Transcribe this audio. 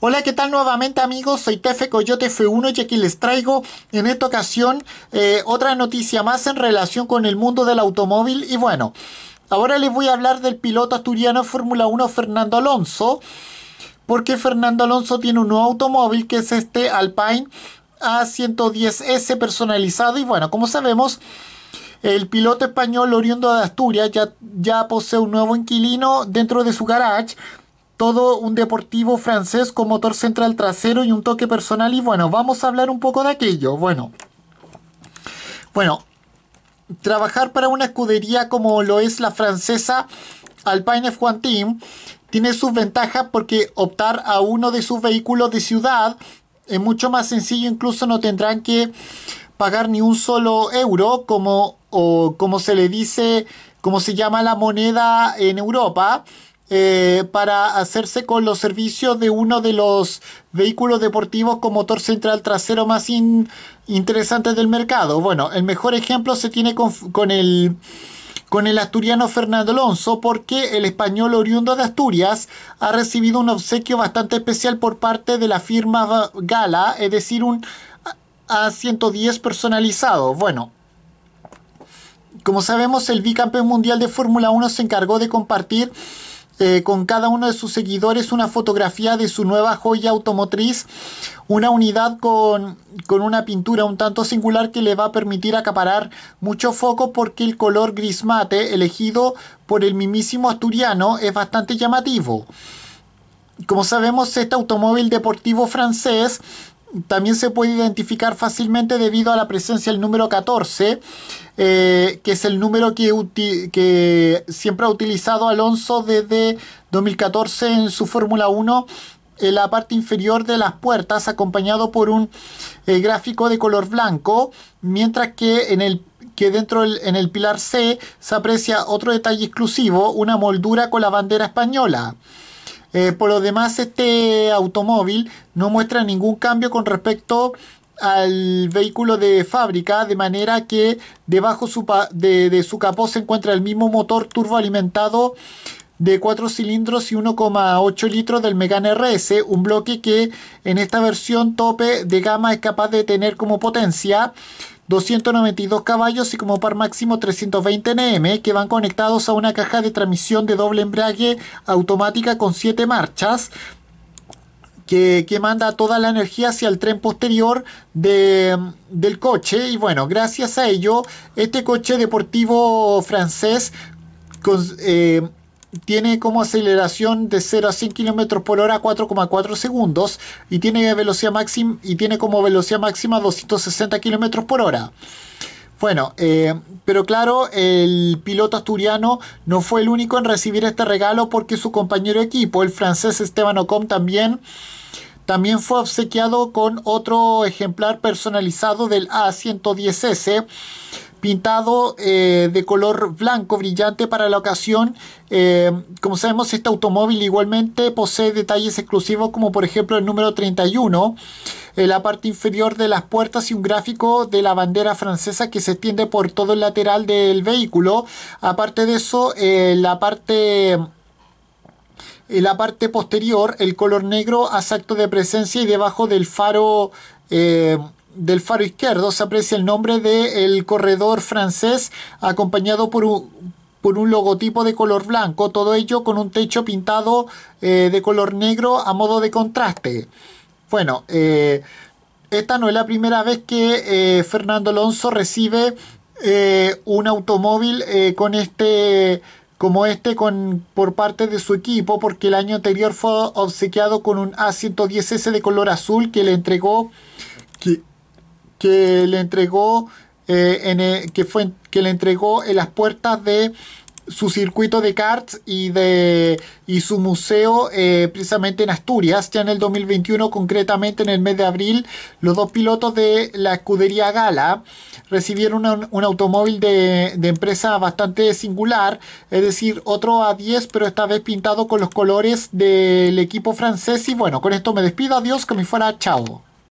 Hola, ¿qué tal nuevamente amigos? Soy Tefe Coyote F1 y aquí les traigo en esta ocasión eh, otra noticia más en relación con el mundo del automóvil y bueno, ahora les voy a hablar del piloto asturiano Fórmula 1 Fernando Alonso porque Fernando Alonso tiene un nuevo automóvil que es este Alpine A110S personalizado y bueno, como sabemos... El piloto español oriundo de Asturias ya, ya posee un nuevo inquilino dentro de su garage todo un deportivo francés con motor central trasero y un toque personal. Y bueno, vamos a hablar un poco de aquello. Bueno, bueno, trabajar para una escudería como lo es la francesa Alpine F1 Team tiene sus ventajas porque optar a uno de sus vehículos de ciudad es mucho más sencillo, incluso no tendrán que pagar ni un solo euro como o como se le dice, como se llama la moneda en Europa eh, para hacerse con los servicios de uno de los vehículos deportivos con motor central trasero más interesante interesantes del mercado. Bueno, el mejor ejemplo se tiene con, el con el asturiano Fernando Alonso porque el español oriundo de Asturias ha recibido un obsequio bastante especial por parte de la firma Gala, es decir, un A110 personalizado. Bueno, como sabemos, el bicampeón mundial de Fórmula 1 se encargó de compartir eh, con cada uno de sus seguidores una fotografía de su nueva joya automotriz, una unidad con, con una pintura un tanto singular que le va a permitir acaparar mucho foco porque el color gris mate elegido por el mismísimo asturiano es bastante llamativo. Como sabemos, este automóvil deportivo francés también se puede identificar fácilmente debido a la presencia del número 14, eh, que es el número que, siempre ha utilizado Alonso desde 2014 en su Fórmula 1 en la parte inferior de las puertas acompañado por un eh, gráfico de color blanco, mientras que en que dentro del, en el pilar C se aprecia otro detalle exclusivo, una moldura con la bandera española. Eh, por lo demás, este automóvil no muestra ningún cambio con respecto al vehículo de fábrica, de manera que debajo de, su capó se encuentra el mismo motor turboalimentado de 4 cilindros y 1,8 litros del Megane RS, un bloque que en esta versión tope de gama es capaz de tener como potencia 292 caballos y como par máximo 320 Nm que van conectados a una caja de transmisión de doble embrague automática con 7 marchas que, manda toda la energía hacia el tren posterior de, del coche. Y bueno, gracias a ello, este coche deportivo francés con, eh, tiene como aceleración de 0 a 100 km por hora 4,4 segundos y tiene velocidad y tiene como velocidad máxima 260 km por hora. Bueno, eh, pero claro, el piloto asturiano no fue el único en recibir este regalo porque su compañero de equipo, el francés Esteban Ocom, también, también fue obsequiado con otro ejemplar personalizado del A110S pintado eh, de color blanco brillante para la ocasión. Eh, como sabemos, este automóvil igualmente posee detalles exclusivos como por ejemplo el número 31, eh, la parte inferior de las puertas y un gráfico de la bandera francesa que se extiende por todo el lateral del vehículo. Aparte de eso, la parte... En la parte posterior, el color negro a acto de presencia y debajo del faro del faro izquierdo se aprecia el nombre del el corredor francés acompañado por un, por un logotipo de color blanco, todo ello con un techo pintado eh, de color negro a modo de contraste. Bueno, eh, esta no es la primera vez que eh, Fernando Alonso recibe un automóvil con este como este con, por parte de su equipo, porque el año anterior fue obsequiado con un A110S de color azul que le entregó, que, que le entregó eh, en que fue que le entregó en las puertas de su circuito de karts y de y su museo eh, precisamente en Asturias ya en el 2021 concretamente en el mes de abril los dos pilotos de la escudería Gala recibieron un, automóvil de, de, empresa bastante singular es decir otro a 10 pero esta vez pintado con los colores del equipo francés y bueno con esto me despido adiós que me fuera chao